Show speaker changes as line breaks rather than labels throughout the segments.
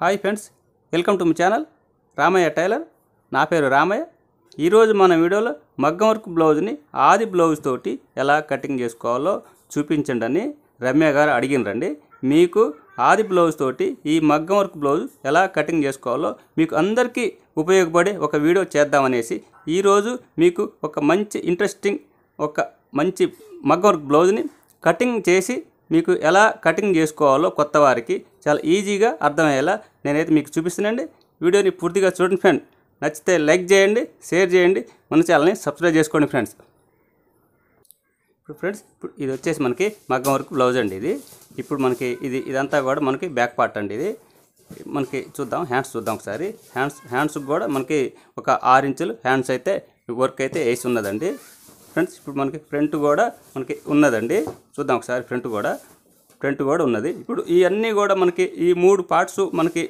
hi friends welcome to మీ channel Ramayya tailor నా పేరు రామయ్య ఈరోజు మన వీడియోలో మగ్గం వర్క్ బ్లౌజ్ని ఆది బ్లౌజ్ తోటి ఎలా కటింగ్ చేసుకోవాలో చూపించండి అని రమ్య గారు అడిగినరండి మీకు ఆది బ్లౌజ్ తోటి ఈ మగ్గం వర్క్ బ్లౌజ్ ఎలా కటింగ్ చేసుకోవాలో మీకు అందరికీ ఉపయోగపడే ఒక వీడియో చేద్దామనేసి ఈరోజు మీకు ఒక మంచి ఇంట్రెస్టింగ్ ఒక మంచి మగ్గం వర్క్ బ్లౌజ్ని కటింగ్ చేసి మీకు ఎలా కటింగ్ చేసుకోవాలో కొత్త వారికి చాలా ఈజీగా అర్థమయ్యేలా నేనైతే మీకు చూపిస్తానండి వీడియోని పూర్తిగా చూడండి ఫ్రెండ్ నచ్చితే లైక్ చేయండి షేర్ చేయండి మన ఛానల్ని సబ్స్క్రైబ్ చేసుకోండి ఫ్రెండ్స్ ఇప్పుడు ఫ్రెండ్స్ ఇప్పుడు ఇది వచ్చేసి మనకి మగ్గం వరకు బ్లౌజ్ అండి ఇది ఇప్పుడు మనకి ఇది ఇదంతా కూడా మనకి బ్యాక్ పార్ట్ అండి ఇది మనకి చూద్దాం హ్యాండ్స్ చూద్దాం ఒకసారి హ్యాండ్స్ హ్యాండ్స్కి కూడా మనకి ఒక ఆరు ఇంచులు హ్యాండ్స్ అయితే వర్క్ అయితే వేసి ఉన్నదండి ఫ్రెండ్స్ ఇప్పుడు మనకి ఫ్రంట్ కూడా మనకి ఉన్నదండి చూద్దాం ఒకసారి ఫ్రంట్ కూడా ఫ్రంట్ కూడా ఉన్నది ఇప్పుడు ఇవన్నీ కూడా మనకి ఈ మూడు పార్ట్స్ మనకి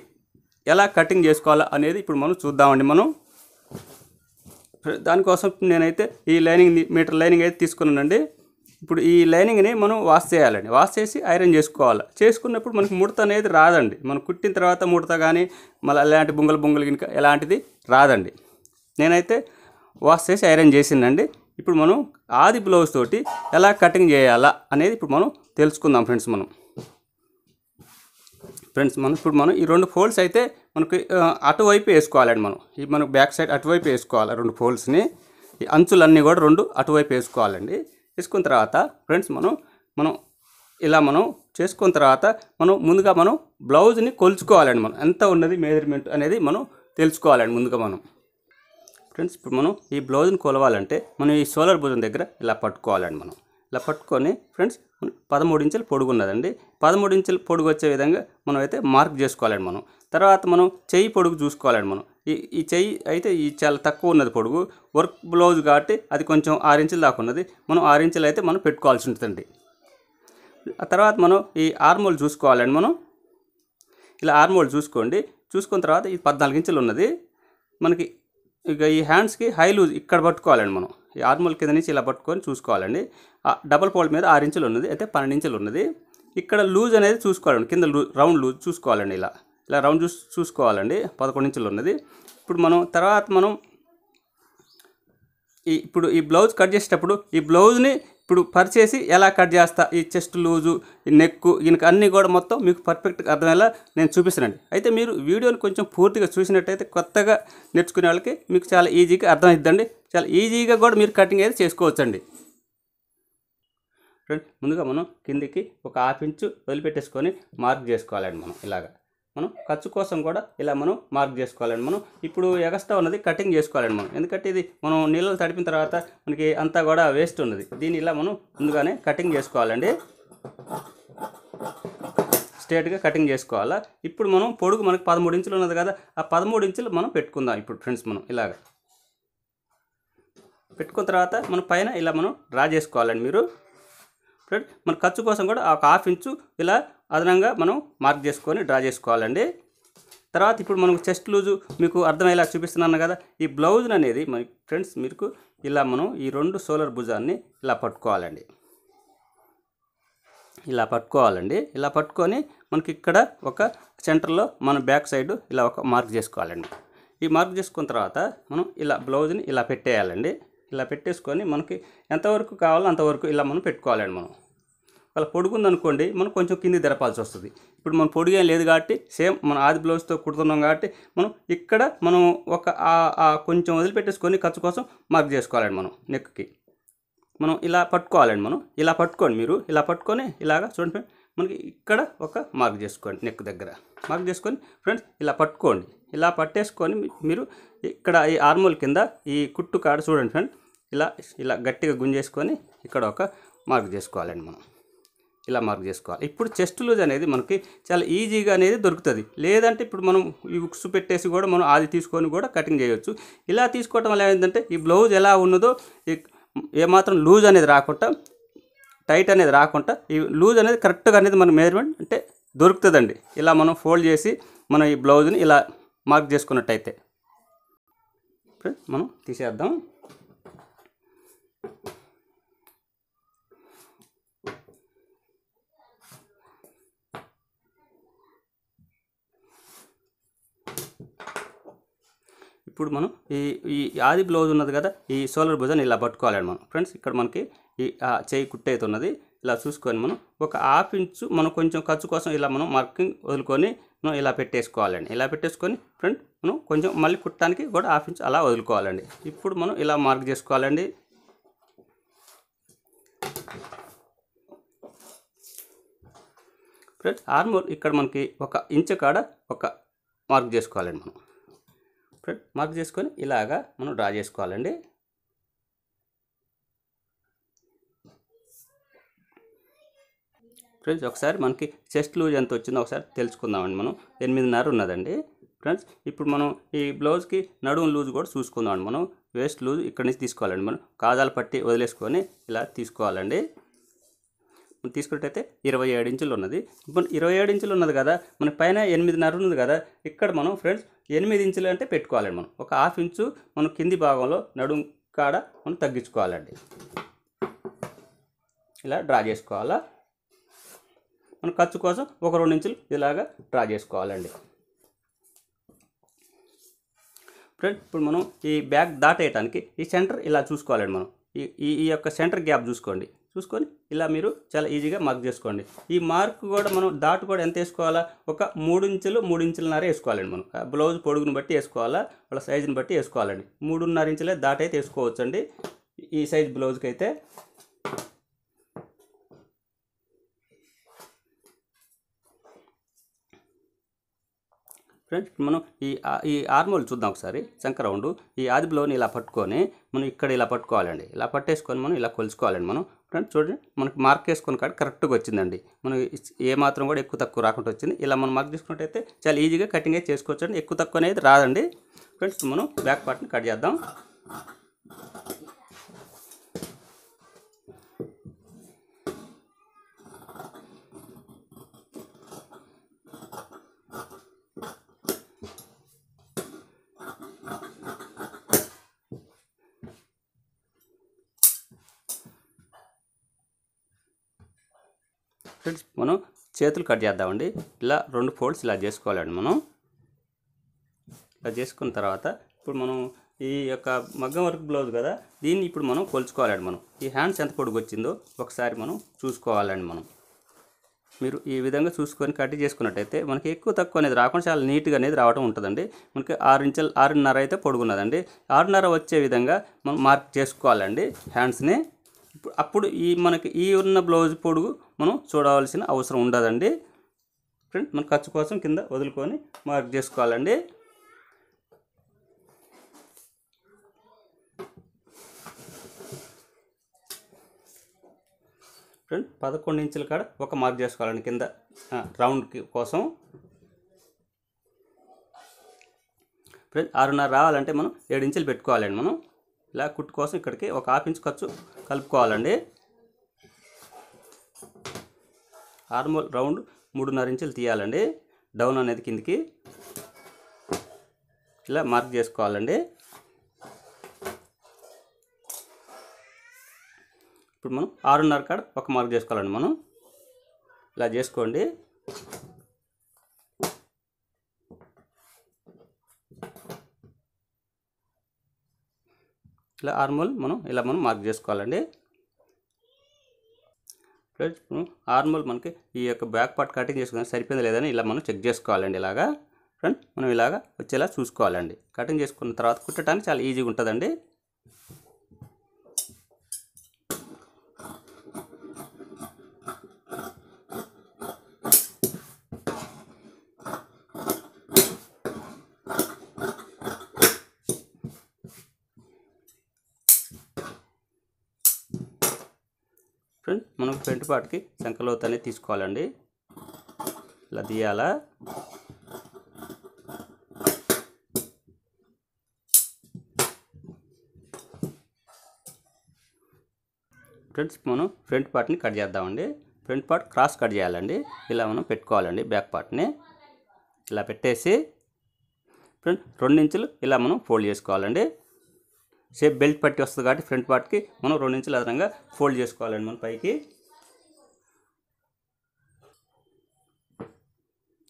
ఎలా కటింగ్ చేసుకోవాలా అనేది ఇప్పుడు మనం చూద్దామండి మనం దానికోసం నేనైతే ఈ లైనింగ్ మీటర్ లైనింగ్ అయితే తీసుకున్నానండి ఇప్పుడు ఈ లైనింగ్ని మనం వాష్ చేయాలండి వాష్ చేసి ఐరన్ చేసుకోవాలి చేసుకున్నప్పుడు మనకి ముడత అనేది రాదండి మనం కుట్టిన తర్వాత ముడత కానీ మళ్ళీ ఎలాంటి బొంగలు బొంగలు ఇంకా ఎలాంటిది రాదండి నేనైతే వాష్ చేసి ఐరన్ చేసిందండి ఇప్పుడు మనం ఆది బ్లౌజ్ తోటి ఎలా కటింగ్ చేయాలా అనేది ఇప్పుడు మనం తెలుసుకుందాం ఫ్రెండ్స్ మనం ఫ్రెండ్స్ మనం ఇప్పుడు మనం ఈ రెండు ఫోల్డ్స్ అయితే మనకి అటువైపు వేసుకోవాలండి మనం ఈ మనకు బ్యాక్ సైడ్ అటువైపు వేసుకోవాలి రెండు ఫోల్డ్స్ని ఈ అంచులన్నీ కూడా రెండు అటువైపు వేసుకోవాలండి వేసుకున్న తర్వాత ఫ్రెండ్స్ మనం మనం ఇలా మనం చేసుకున్న తర్వాత మనం ముందుగా మనం బ్లౌజ్ని కొలుచుకోవాలండి మనం ఎంత ఉన్నది మెజర్మెంట్ అనేది మనం తెలుసుకోవాలండి ముందుగా మనం ఫ్రెండ్స్ ఇప్పుడు మనం ఈ బ్లౌజ్ని కొలవాలంటే మనం ఈ సోలార్ భుజం దగ్గర ఇలా పట్టుకోవాలండి మనం ఇలా పట్టుకొని ఫ్రెండ్స్ పదమూడు ఇంచులు పొడుగు ఉన్నదండి పదమూడు ఇంచులు పొడుగు వచ్చే విధంగా మనం అయితే మార్క్ చేసుకోవాలండి మనం తర్వాత మనం చెయ్యి పొడుగు చూసుకోవాలండి మనం ఈ ఈ చెయ్యి అయితే ఈ చాలా తక్కువ ఉన్నది పొడుగు వర్క్ బ్లౌజ్ కాబట్టి అది కొంచెం ఆరు ఇంచులు దాకా ఉన్నది మనం ఆరు ఇంచులు అయితే మనం పెట్టుకోవాల్సి ఉంటుందండి ఆ తర్వాత మనం ఈ ఆర్మోల్ చూసుకోవాలండి మనం ఇలా ఆర్మోల్ చూసుకోండి చూసుకున్న తర్వాత ఇది పద్నాలుగు ఇంచులు ఉన్నది మనకి ఇక ఈ హ్యాండ్స్కి హై లూజ్ ఇక్కడ పట్టుకోవాలండి మనం ఈ ఆర్మల్ కింద నుంచి ఇలా పట్టుకొని చూసుకోవాలండి డబల్ పోల్ మీద ఆరు ఇంచులు ఉన్నది అయితే పన్నెండు ఇంచులు ఉన్నది ఇక్కడ లూజ్ అనేది చూసుకోవాలండి కింద రౌండ్ లూజ్ చూసుకోవాలండి ఇలా ఇలా రౌండ్ చూ చూసుకోవాలండి పదకొండు ఇంచులు ఉన్నది ఇప్పుడు మనం తర్వాత మనం ఈ ఇప్పుడు ఈ బ్లౌజ్ కట్ చేసేటప్పుడు ఈ బ్లౌజ్ని ఇప్పుడు పరిచేసి ఎలా కట్ చేస్తా ఈ చెస్ట్ లూజు నెక్ ఇనక అన్నీ కూడా మొత్తం మీకు పర్ఫెక్ట్గా అర్థమయ్యేలా నేను చూపిస్తానండి అయితే మీరు వీడియోని కొంచెం పూర్తిగా చూసినట్టయితే కొత్తగా నేర్చుకునే వాళ్ళకి మీకు చాలా ఈజీగా అర్థమవుతుందండి చాలా ఈజీగా కూడా మీరు కటింగ్ అయితే చేసుకోవచ్చండి ముందుగా మనం కిందికి ఒక హాఫ్ ఇంచు వదిలిపెట్టేసుకొని మార్క్ చేసుకోవాలండి మనం ఇలాగా మనం ఖర్చు కోసం కూడా ఇలా మనం మార్క్ చేసుకోవాలండి మనం ఇప్పుడు ఎగస్ట్రా ఉన్నది కటింగ్ చేసుకోవాలండి మనం ఎందుకంటే ఇది మనం నీళ్ళు తడిపిన తర్వాత మనకి అంతా కూడా వేస్ట్ ఉన్నది దీన్ని ఇలా మనం ముందుగానే కటింగ్ చేసుకోవాలండి స్ట్రేట్గా కటింగ్ చేసుకోవాలా ఇప్పుడు మనం పొడుగు మనకు పదమూడు ఇంచులు ఉన్నది కదా ఆ పదమూడు ఇంచులు మనం పెట్టుకుందాం ఇప్పుడు ఫ్రెండ్స్ మనం ఇలాగ పెట్టుకున్న తర్వాత మనం పైన ఇలా మనం డ్రా చేసుకోవాలండి మీరు మన ఖర్చు కోసం కూడా ఒక హాఫ్ ఇంచు ఇలా అదనంగా మనం మార్క్ చేసుకొని డ్రా చేసుకోవాలండి తర్వాత ఇప్పుడు మనకు చెస్ట్ లూజు మీకు అర్థమయ్యేలా చూపిస్తున్నాను కదా ఈ బ్లౌజ్ అనేది మన ఫ్రెండ్స్ మీకు ఇలా మనం ఈ రెండు సోలర్ భుజాన్ని ఇలా పట్టుకోవాలండి ఇలా పట్టుకోవాలండి ఇలా పట్టుకొని మనకి ఇక్కడ ఒక సెంటర్లో మన బ్యాక్ సైడ్ ఇలా ఒక మార్క్ చేసుకోవాలండి ఈ మార్క్ చేసుకున్న తర్వాత మనం ఇలా బ్లౌజ్ని ఇలా పెట్టేయాలండి ఇలా పెట్టేసుకొని మనకి ఎంతవరకు కావాలో అంతవరకు ఇలా మనం పెట్టుకోవాలండి మనం అలా పొడుగుందనుకోండి మనం కొంచెం కింది తెరపాల్సి వస్తుంది ఇప్పుడు మనం పొడిగా లేదు కాబట్టి సేమ్ మన ఆది బ్లౌజ్తో కుడుతున్నాం కాబట్టి మనం ఇక్కడ మనం ఒక కొంచెం వదిలిపెట్టేసుకొని ఖర్చు కోసం మార్క్ చేసుకోవాలండి మనం నెక్కి మనం ఇలా పట్టుకోవాలండి మనం ఇలా పట్టుకోండి మీరు ఇలా పట్టుకొని ఇలాగా చూడండి మనకి ఇక్కడ ఒక మార్క్ చేసుకోండి నెక్ దగ్గర మార్క్ చేసుకొని ఫ్రెండ్స్ ఇలా పట్టుకోండి ఇలా పట్టేసుకొని మీరు ఇక్కడ ఈ ఆర్మోల్ కింద ఈ కుట్టు కాడ చూడండి ఫ్రెండ్ ఇలా ఇలా గట్టిగా గుంజేసుకొని ఇక్కడ ఒక మార్క్ చేసుకోవాలండి మనం ఇలా మార్క్ చేసుకోవాలి ఇప్పుడు చెస్ట్ లూజ్ అనేది మనకి చాలా ఈజీగా అనేది దొరుకుతుంది లేదంటే ఇప్పుడు మనం ఈ ఉక్స్ పెట్టేసి కూడా మనం అది తీసుకొని కూడా కటింగ్ చేయవచ్చు ఇలా తీసుకోవటం వల్ల ఏంటంటే ఈ బ్లౌజ్ ఎలా ఉన్నదో ఏమాత్రం లూజ్ అనేది రాకుండా టైట్ అనేది రాకుండా ఈ లూజ్ అనేది కరెక్ట్గా అనేది మన మెజర్మెంట్ అంటే దొరుకుతుందండి ఇలా మనం ఫోల్డ్ చేసి మనం ఈ బ్లౌజ్ని ఇలా మార్క్ చేసుకున్నట్టయితే మనం తీసేద్దాం ఇప్పుడు మనం ఈ ఈ ఆది బ్లౌజ్ ఉన్నది కదా ఈ సోలర్ భుజన్ ఇలా పట్టుకోవాలండి మనం ఫ్రెండ్స్ ఇక్కడ మనకి ఈ చేయి కుట్టయితున్నది ఇలా చూసుకొని మనం ఒక హాఫ్ ఇంచు మనం కొంచెం ఖర్చు కోసం ఇలా మనం మార్కింగ్ వదులుకొని మనం ఇలా పెట్టేసుకోవాలండి ఇలా పెట్టేసుకొని ఫ్రంట్ మనం కొంచెం మళ్ళీ కుట్టడానికి కూడా హాఫ్ ఇంచ్ అలా వదులుకోవాలండి ఇప్పుడు మనం ఇలా మార్క్ చేసుకోవాలండి ఫ్రెండ్స్ ఆర్మోర్ ఇక్కడ మనకి ఒక ఇంచ్ కాడ ఒక మార్క్ చేసుకోవాలండి మనం ఫ్రెండ్ మార్క్ చేసుకొని ఇలాగా మనం డ్రా చేసుకోవాలండి ఫ్రెండ్స్ ఒకసారి మనకి చెస్ట్ లూజ్ ఎంత వచ్చిందో ఒకసారి తెలుసుకుందామండి మనం ఎనిమిదిన్నర ఉన్నదండి ఫ్రెండ్స్ ఇప్పుడు మనం ఈ బ్లౌజ్కి నడుము లూజ్ కూడా చూసుకుందామండి మనం వేస్ట్ లూజ్ ఇక్కడి నుంచి తీసుకోవాలండి మనం కాదాలు పట్టి వదిలేసుకొని ఇలా తీసుకోవాలండి తీసుకున్నట్టయితే ఇరవై ఏడు ఇంచులు ఉన్నది ఇప్పుడు ఇరవై ఏడు ఇంచులు ఉన్నది కదా మన పైన ఎనిమిదిన్నర ఉన్నది కదా ఇక్కడ మనం ఫ్రెండ్స్ ఎనిమిది ఇంచులు అంటే పెట్టుకోవాలండి మనం ఒక హాఫ్ ఇంచు మనం కింది భాగంలో నడుము కాడ మనం తగ్గించుకోవాలండి ఇలా డ్రా చేసుకోవాలా మన ఖర్చు కోసం ఒక రెండు ఇంచులు ఇలాగా డ్రా చేసుకోవాలండి ఫ్రెండ్ ఇప్పుడు మనం ఈ బ్యాగ్ దాటేయటానికి ఈ సెంటర్ ఇలా చూసుకోవాలండి మనం ఈ ఈ యొక్క సెంటర్ గ్యాప్ చూసుకోండి చూసుకొని ఇలా మీరు చాలా ఈజీగా మార్క్ చేసుకోండి ఈ మార్క్ కూడా మనం దాటు కూడా ఎంత వేసుకోవాలా ఒక మూడించులు మూడించులన్నర వేసుకోవాలండి మనం బ్లౌజ్ పొడుగుని బట్టి వేసుకోవాలా వాళ్ళ సైజుని బట్టి వేసుకోవాలండి మూడున్నర ఇంచులే దాట్ అయితే వేసుకోవచ్చండి ఈ సైజ్ బ్లౌజ్కి అయితే ఫ్రెండ్స్ మనం ఈ ఈ ఆర్మోల్ చూద్దాం ఒకసారి శంక రౌండ్ ఈ ఆదిబులోని ఇలా పట్టుకొని మనం ఇక్కడ ఇలా పట్టుకోవాలండి ఇలా పట్టేసుకొని మనం ఇలా కొలుచుకోవాలండి మనం ఫ్రెండ్స్ చూడండి మనకి మార్క్ వేసుకుని కాడ కరెక్ట్గా వచ్చిందండి మనం ఏ మాత్రం కూడా ఎక్కువ తక్కువ రాకుండా వచ్చింది ఇలా మనం మార్క్ తీసుకున్నట్టయితే చాలా ఈజీగా కటింగ్ అయితే చేసుకోవచ్చు ఎక్కువ తక్కువ అనేది రాదండి ఫ్రెండ్స్ మనం బ్యాక్ పార్ట్ని కట్ చేద్దాం మనం చేతులు కట్ చేద్దామండి ఇలా రెండు ఫోల్డ్స్ ఇలా చేసుకోవాలండి మనం ఇలా చేసుకున్న తర్వాత ఇప్పుడు మనం ఈ యొక్క మగ్గం వర్క్ బ్లౌజ్ కదా దీన్ని ఇప్పుడు మనం కొలుచుకోవాలండి మనం ఈ హ్యాండ్స్ ఎంత పొడుగు వచ్చిందో ఒకసారి మనం చూసుకోవాలండి మనం మీరు ఈ విధంగా చూసుకొని కట్ చేసుకున్నట్టయితే మనకి ఎక్కువ తక్కువ అనేది రాకుండా చాలా నీట్గా అనేది రావడం ఉంటుందండి మనకి ఆరు ఇంచులు ఆరున్నర అయితే పొడుగున్నదండి ఆరున్నర వచ్చే విధంగా మనం మార్క్ చేసుకోవాలండి హ్యాండ్స్ని అప్పుడు ఈ మనకి ఈ ఉన్న బ్లౌజ్ పొడుగు మనం చూడవలసిన అవసరం ఉండదండి ఫ్రెండ్ మన ఖర్చు కోసం కింద వదులుకొని మార్క్ చేసుకోవాలండి ఫ్రెండ్ పదకొండు ఇంచుల కాడ ఒక మార్క్ చేసుకోవాలండి కింద రౌండ్కి కోసం ఫ్రెండ్ ఆరున్నర రావాలంటే మనం ఏడు ఇంచులు పెట్టుకోవాలండి మనం ఇలా కుట్టు కోసం ఇక్కడికి ఒక హాఫ్ ఇంచ్ ఖర్చు కలుపుకోవాలండి ఆర్మోల్ రౌండ్ మూడున్నర ఇంచులు తీయాలండి డౌన్ అనేది కిందికి ఇలా మార్క్ చేసుకోవాలండి ఇప్పుడు మనం ఆరున్నర కాడ ఒక మార్క్ చేసుకోవాలండి మనం ఇలా చేసుకోండి ఇలా ఆర్మోల్ మనం ఇలా మనం మార్క్ చేసుకోవాలండి ప్లస్ ఆర్మల్ మనకి ఈ యొక్క బ్యాక్ పార్ట్ కటింగ్ చేసుకుని సరిపోయింది లేదని ఇలా మనం చెక్ చేసుకోవాలండి ఇలాగా ఫ్రెండ్ మనం ఇలాగా వచ్చేలా చూసుకోవాలండి కటింగ్ చేసుకున్న తర్వాత కుట్టడానికి చాలా ఈజీగా ఉంటుందండి మనం ఫ్రంట్ పార్ట్కి సంకలోత అనేది తీసుకోవాలండి ఇలా తీయాలా ఫ్రెండ్స్ మనం ఫ్రంట్ పార్ట్ని కట్ చేద్దామండి ఫ్రంట్ పార్ట్ క్రాస్ కట్ చేయాలండి ఇలా మనం పెట్టుకోవాలండి బ్యాక్ పార్ట్ని ఇలా పెట్టేసి ఫ్రెండ్ రెండు ఇంచులు ఇలా మనం ఫోల్డ్ చేసుకోవాలండి షేప్ బెల్ట్ పట్టి వస్తుంది కాబట్టి ఫ్రంట్ పార్ట్కి మనం రెండు ఇంచులు అదనంగా ఫోల్డ్ చేసుకోవాలండి మనం పైకి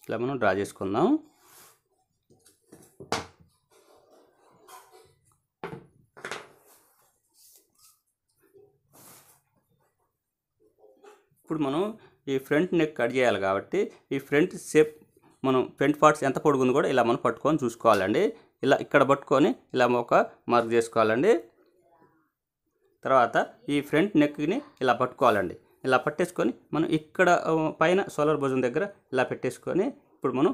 ఇలా మనం డ్రా చేసుకుందాం ఇప్పుడు మనం ఈ ఫ్రంట్ నెక్ కట్ చేయాలి కాబట్టి ఈ ఫ్రంట్ షేప్ మనం ఫ్రంట్ పార్ట్స్ ఎంత పొడుగుంది కూడా ఇలా మనం పట్టుకొని చూసుకోవాలండి ఇలా ఇక్కడ పట్టుకొని ఇలా ఒక మార్క్ చేసుకోవాలండి తర్వాత ఈ ఫ్రంట్ నెక్ని ఇలా పట్టుకోవాలండి ఇలా పట్టేసుకొని మనం ఇక్కడ పైన సోలార్ భుజం దగ్గర ఇలా పెట్టేసుకొని ఇప్పుడు మనం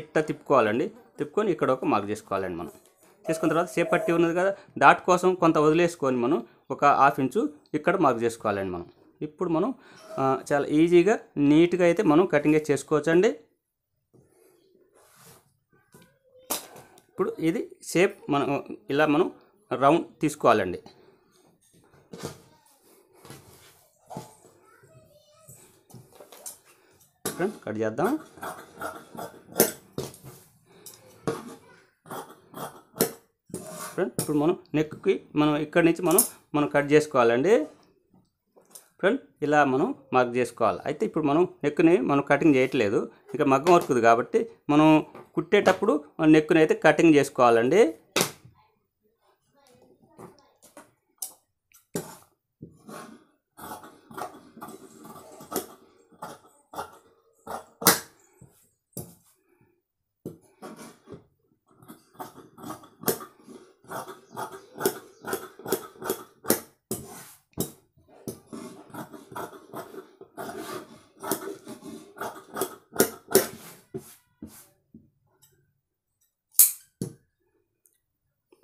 ఇట్ట తిప్పుకోవాలండి తిప్పుకొని ఇక్కడ ఒక మార్క్ చేసుకోవాలండి మనం చేసుకున్న తర్వాత సేపట్టి ఉన్నది కదా డాట్ కోసం కొంత వదిలేసుకొని మనం ఒక హాఫ్ ఇంచు ఇక్కడ మార్క్ చేసుకోవాలండి మనం ఇప్పుడు మనం చాలా ఈజీగా నీట్గా అయితే మనం కటింగ్ చేసుకోవచ్చండి ఇప్పుడు ఇది షేప్ మనం ఇలా మనం రౌండ్ తీసుకోవాలండి కట్ చేద్దాం ఇప్పుడు మనం నెక్కి మనం ఇక్కడి నుంచి మనం మనం కట్ చేసుకోవాలండి ఫ్రెండ్ ఇలా మనం మగ్ చేసుకోవాలి అయితే ఇప్పుడు మనం నెక్కుని మనం కటింగ్ చేయట్లేదు ఇక మగ్గం వరకుది కాబట్టి మనం కుట్టేటప్పుడు నెక్కుని అయితే కటింగ్ చేసుకోవాలండి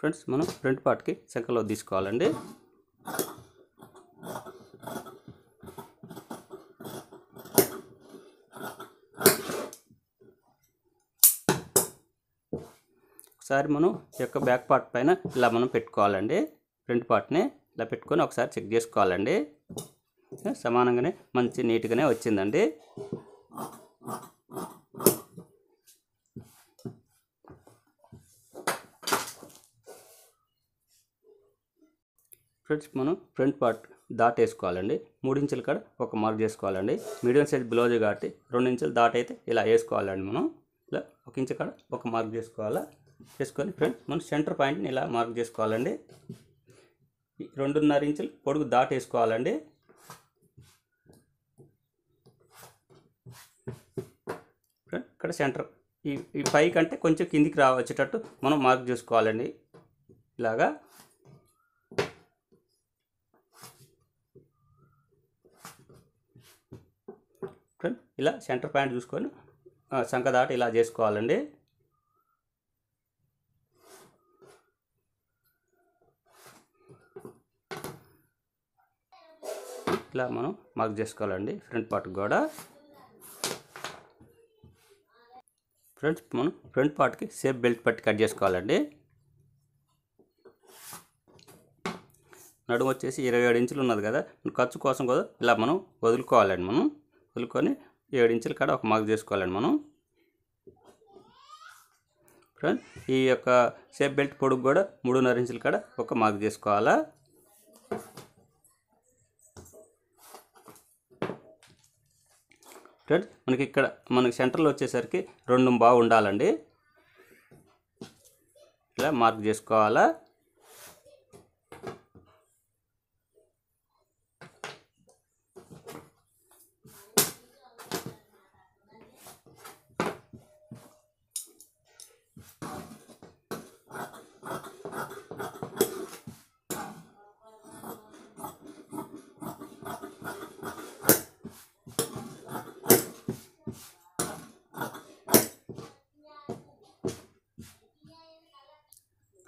ఫ్రెండ్స్ మనం ఫ్రంట్ పార్ట్కి సంఖ్యలో తీసుకోవాలండి ఒకసారి మనం ఈ యొక్క బ్యాక్ పార్ట్ పైన ఇలా మనం పెట్టుకోవాలండి ఫ్రంట్ పార్ట్ని ఇలా పెట్టుకొని ఒకసారి చెక్ చేసుకోవాలండి సమానంగానే మంచి నీట్గానే వచ్చిందండి ఇంచెస్ మనం ఫ్రంట్ పార్ట్ దాటేసుకోవాలండి మూడు ఇంచులు కాడ ఒక మార్క్ చేసుకోవాలండి మీడియం సైజ్ బ్లౌజ్ కాబట్టి రెండు ఇంచులు దాట్ అయితే ఇలా వేసుకోవాలండి మనం ఇలా ఒక ఇంచు కాడ ఒక మార్క్ చేసుకోవాలా చేసుకొని ఫ్రెండ్స్ మనం సెంటర్ పాయింట్ని ఇలా మార్క్ చేసుకోవాలండి రెండున్నర ఇంచులు పొడుగు దాటేసుకోవాలండి ఇక్కడ సెంటర్ ఈ ఈ పై కంటే కొంచెం కిందికి రావచ్చేటట్టు మనం మార్క్ చేసుకోవాలండి ఇలాగా ఇలా సెంటర్ పాయింట్ చూసుకొని దాట ఇలా చేసుకోవాలండి ఇలా మనం మార్క్ చేసుకోవాలండి ఫ్రంట్ పార్ట్ కూడా ఫ్రంట్ మనం ఫ్రంట్ పార్ట్కి సేఫ్ బెల్ట్ పట్టి కట్ చేసుకోవాలండి నడుము వచ్చేసి ఇరవై ఏడు ఇంచులు ఉన్నది కదా ఖర్చు కోసం కూడా ఇలా మనం వదులుకోవాలండి మనం వదులుకొని ఏడు ఇంచుల కాడ ఒక మార్క్ చేసుకోవాలండి మనం ఫ్రెండ్ ఈ యొక్క షేప్ బెల్ట్ పొడుగు కూడా మూడున్నర ఇంచుల కాడ ఒక మార్క్ చేసుకోవాలా ఫ్రెండ్ మనకి ఇక్కడ మనకి సెంటర్లో వచ్చేసరికి రెండు బాగుండాలండి ఇలా మార్క్ చేసుకోవాలా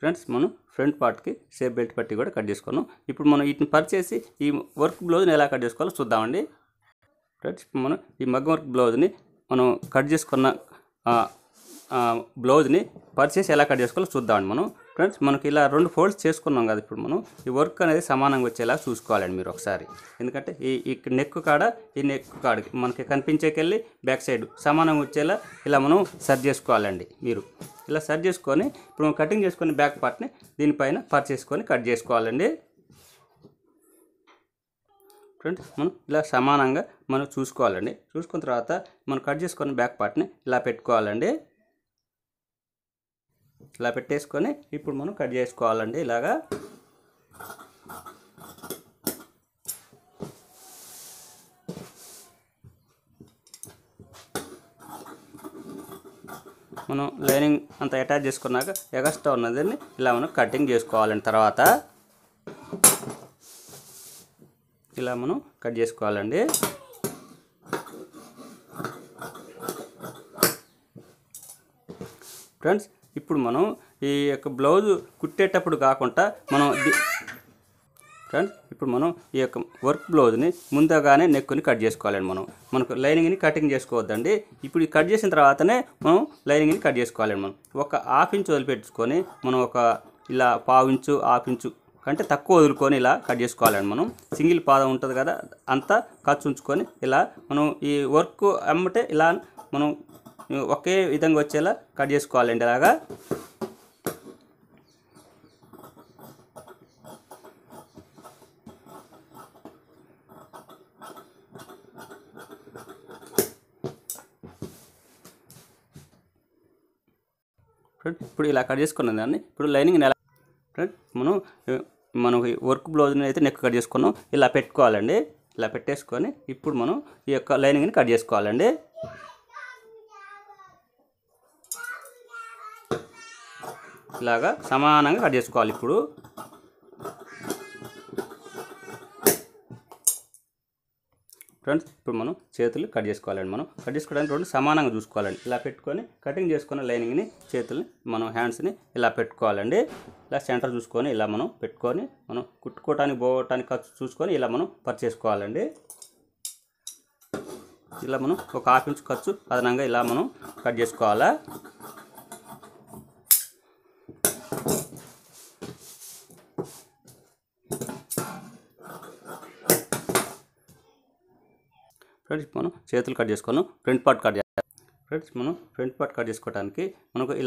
ఫ్రెండ్స్ మనం ఫ్రంట్ పార్ట్కి సేఫ్ బెల్ట్ పట్టి కూడా కట్ చేసుకున్నాం ఇప్పుడు మనం వీటిని పరిచేసి ఈ వర్క్ బ్లౌజ్ని ఎలా కట్ చేసుకోవాలో చూద్దామండి ఫ్రెండ్స్ మనం ఈ మగ్ వర్క్ బ్లౌజ్ని మనం కట్ చేసుకున్న బ్లౌజ్ని పరిచేసి ఎలా కట్ చేసుకోవాలో చూద్దామండి మనం ఫ్రెండ్స్ మనకి ఇలా రెండు ఫోల్డ్స్ చేసుకున్నాం కదా ఇప్పుడు మనం ఈ వర్క్ అనేది సమానంగా వచ్చేలా చూసుకోవాలండి మీరు ఒకసారి ఎందుకంటే ఈ ఈ నెక్ కాడ ఈ నెక్ కాడకి మనకి కనిపించేకెళ్ళి బ్యాక్ సైడ్ సమానంగా వచ్చేలా ఇలా మనం సర్ చేసుకోవాలండి మీరు ఇలా సర్ చేసుకొని ఇప్పుడు మనం కటింగ్ చేసుకునే బ్యాక్ పార్ట్ని దీనిపైన చేసుకొని కట్ చేసుకోవాలండి ఫ్రెండ్స్ మనం ఇలా సమానంగా మనం చూసుకోవాలండి చూసుకున్న తర్వాత మనం కట్ చేసుకొని బ్యాక్ పార్ట్ని ఇలా పెట్టుకోవాలండి ఇలా పెట్టేసుకొని ఇప్పుడు మనం కట్ చేసుకోవాలండి ఇలాగా మనం లైనింగ్ అంత అటాచ్ చేసుకున్నాక ఎగస్ట్రా ఉన్నదాన్ని ఇలా మనం కటింగ్ చేసుకోవాలండి తర్వాత ఇలా మనం కట్ చేసుకోవాలండి ఫ్రెండ్స్ ఇప్పుడు మనం ఈ యొక్క బ్లౌజ్ కుట్టేటప్పుడు కాకుండా మనం ఫ్రెండ్స్ ఇప్పుడు మనం ఈ యొక్క వర్క్ బ్లౌజ్ని ముందుగానే నెక్కుని కట్ చేసుకోవాలండి మనం మనకు లైనింగ్ని కటింగ్ చేసుకోవద్దండి ఇప్పుడు కట్ చేసిన తర్వాతనే మనం లైనింగ్ని కట్ చేసుకోవాలండి మనం ఒక హాఫ్ ఇంచ్ వదిలిపెట్టుకొని మనం ఒక ఇలా పావు ఇంచు హాఫ్ ఇంచు కంటే తక్కువ వదులుకొని ఇలా కట్ చేసుకోవాలండి మనం సింగిల్ పాదం ఉంటుంది కదా అంతా ఖర్చు ఉంచుకొని ఇలా మనం ఈ వర్క్ అమ్మటే ఇలా మనం ఒకే విధంగా వచ్చేలా కట్ చేసుకోవాలండి అలాగా ఇప్పుడు ఇలా కట్ చేసుకున్నాం దాన్ని ఇప్పుడు లైనింగ్ ఎలా మనం మనం వర్క్ బ్లౌజ్ని అయితే నెక్ కట్ చేసుకున్నాం ఇలా పెట్టుకోవాలండి ఇలా పెట్టేసుకొని ఇప్పుడు మనం ఈ యొక్క లైనింగ్ని కట్ చేసుకోవాలండి ఇలాగా సమానంగా కట్ చేసుకోవాలి ఇప్పుడు ఫ్రెండ్స్ ఇప్పుడు మనం చేతులు కట్ చేసుకోవాలండి మనం కట్ చేసుకోవడానికి రెండు సమానంగా చూసుకోవాలండి ఇలా పెట్టుకొని కటింగ్ చేసుకున్న లైనింగ్ని చేతుల్ని మనం హ్యాండ్స్ని ఇలా పెట్టుకోవాలండి ఇలా సెంటర్ చూసుకొని ఇలా మనం పెట్టుకొని మనం కుట్టుకోవటానికి పోవటానికి ఖర్చు చూసుకొని ఇలా మనం పర్చేసుకోవాలండి ఇలా మనం ఒక హాఫ్ ఇంచ్ ఖర్చు అదనంగా ఇలా మనం కట్ చేసుకోవాలా ఫ్రెండ్స్ మనం చేతులు కట్ చేసుకొని ఫ్రంట్ పార్ట్ కట్ చేస్తాం ఫ్రెండ్స్ మనం ఫ్రంట్ పార్ట్ కట్ చేసుకోవడానికి మనకు